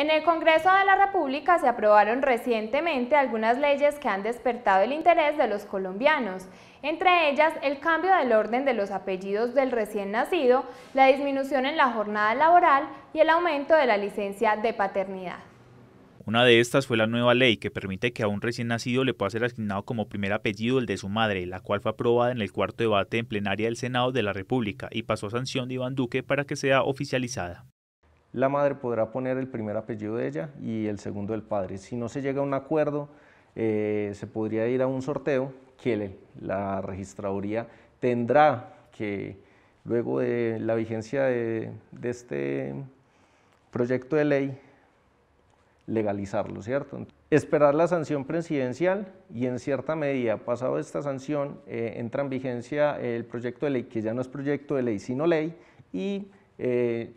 En el Congreso de la República se aprobaron recientemente algunas leyes que han despertado el interés de los colombianos, entre ellas el cambio del orden de los apellidos del recién nacido, la disminución en la jornada laboral y el aumento de la licencia de paternidad. Una de estas fue la nueva ley que permite que a un recién nacido le pueda ser asignado como primer apellido el de su madre, la cual fue aprobada en el cuarto debate en plenaria del Senado de la República y pasó a sanción de Iván Duque para que sea oficializada la madre podrá poner el primer apellido de ella y el segundo del padre. Si no se llega a un acuerdo, eh, se podría ir a un sorteo que la registraduría tendrá que, luego de la vigencia de, este proyecto de ley, legalizarlo, ¿cierto? Esperar la sanción presidencial y en cierta medida, pasado esta sanción, eh, entra en vigencia el proyecto de ley, que ya no es proyecto de ley, sino ley, y eh,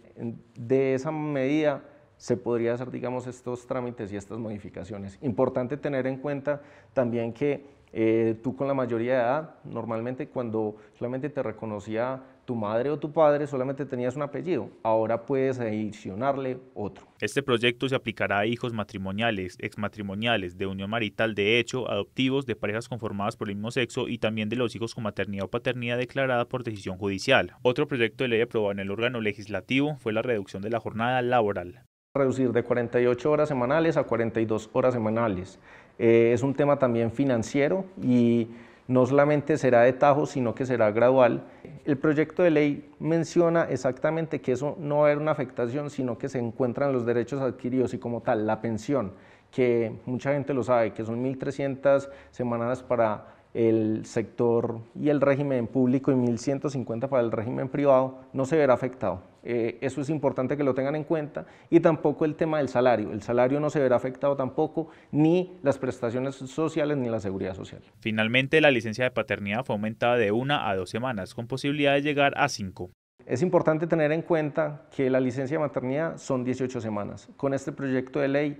de esa medida se podría hacer, digamos, estos trámites y estas modificaciones. Importante tener en cuenta también que eh, tú con la mayoría de edad, normalmente cuando solamente te reconocía tu madre o tu padre, solamente tenías un apellido. Ahora puedes adicionarle otro. Este proyecto se aplicará a hijos matrimoniales, exmatrimoniales, de unión marital de hecho, adoptivos, de parejas conformadas por el mismo sexo y también de los hijos con maternidad o paternidad declarada por decisión judicial. Otro proyecto de ley aprobado en el órgano legislativo fue la reducción de la jornada laboral. Reducir de 48 horas semanales a 42 horas semanales eh, es un tema también financiero y no solamente será de tajo, sino que será gradual. El proyecto de ley menciona exactamente que eso no va a una afectación, sino que se encuentran los derechos adquiridos y como tal la pensión, que mucha gente lo sabe, que son 1.300 semanas para el sector y el régimen público y 1.150 para el régimen privado, no se verá afectado. Eh, eso es importante que lo tengan en cuenta y tampoco el tema del salario. El salario no se verá afectado tampoco, ni las prestaciones sociales ni la seguridad social. Finalmente, la licencia de paternidad fue aumentada de una a dos semanas, con posibilidad de llegar a cinco. Es importante tener en cuenta que la licencia de maternidad son 18 semanas. Con este proyecto de ley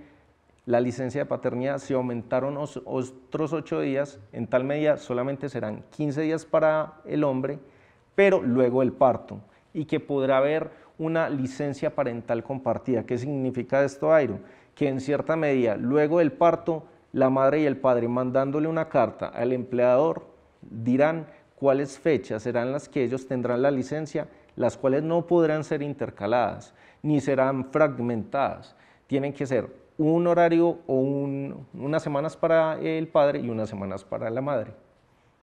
la licencia de paternidad se aumentaron otros ocho días, en tal medida solamente serán 15 días para el hombre, pero luego el parto, y que podrá haber una licencia parental compartida. ¿Qué significa esto, Airo? Que en cierta medida, luego del parto, la madre y el padre mandándole una carta al empleador dirán cuáles fechas serán las que ellos tendrán la licencia, las cuales no podrán ser intercaladas ni serán fragmentadas. Tienen que ser un horario o unas semanas para el padre y unas semanas para la madre.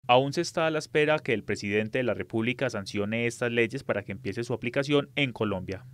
Aún se está a la espera que el presidente de la República sancione estas leyes para que empiece su aplicación en Colombia.